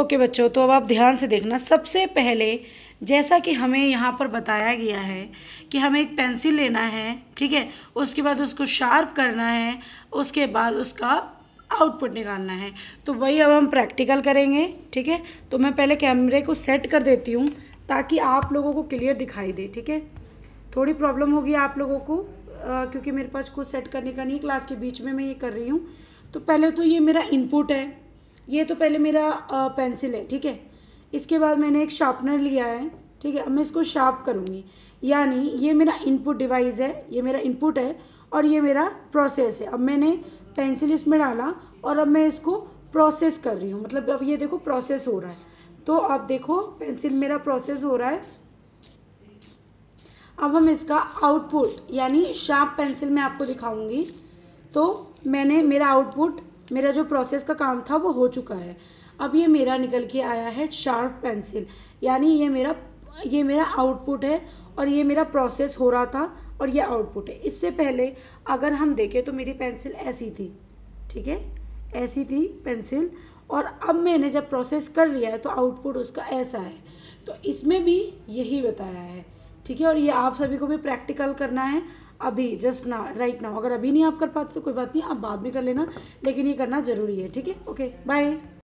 okay बच्चों तो अब आप ध्यान से देखना सबसे पहले जैसा कि हमें यहाँ पर बताया गया है कि हमें एक पेंसिल लेना है ठीक है उसके बाद उसको शार्प करना है उसके बाद उसका आउटपुट निकालना है तो वही अब हम प्रैक्टिकल करेंगे ठीक है तो मैं पहले कैमरे को सेट कर देती हूँ ताकि आप लोगों को क्लियर दिखाई दे ठीक है थोड़ी प्रॉब्लम होगी आप लोगों को आ, क्योंकि मेरे पास कुछ सेट करने का नहीं क्लास के बीच में मैं ये कर रही हूँ तो पहले तो ये मेरा इनपुट है ये तो पहले मेरा पेंसिल है ठीक है इसके बाद मैंने एक शार्पनर लिया है ठीक है अब मैं इसको शार्प करूँगी यानी ये मेरा इनपुट डिवाइस है ये मेरा इनपुट है और ये मेरा प्रोसेस है अब मैंने पेंसिल इसमें डाला और अब मैं इसको प्रोसेस कर रही हूँ मतलब अब ये देखो प्रोसेस हो रहा है तो अब देखो पेंसिल मेरा प्रोसेस हो रहा है अब हम इसका आउटपुट यानी शार्प पेंसिल मैं आपको दिखाऊंगी तो मैंने मेरा आउटपुट मेरा जो प्रोसेस का काम था वो हो चुका है अब ये मेरा निकल के आया है शार्प पेंसिल यानी ये मेरा ये मेरा आउटपुट है और ये मेरा प्रोसेस हो रहा था और ये आउटपुट है इससे पहले अगर हम देखें तो मेरी पेंसिल ऐसी थी ठीक है ऐसी थी पेंसिल और अब मैंने जब प्रोसेस कर लिया है तो आउटपुट उसका ऐसा है तो इसमें भी यही बताया है ठीक है और ये आप सभी को भी प्रैक्टिकल करना है अभी जस्ट ना राइट नाउ अगर अभी नहीं आप कर पाते तो कोई बात नहीं आप बाद में कर लेना लेकिन ये करना ज़रूरी है ठीक है ओके बाय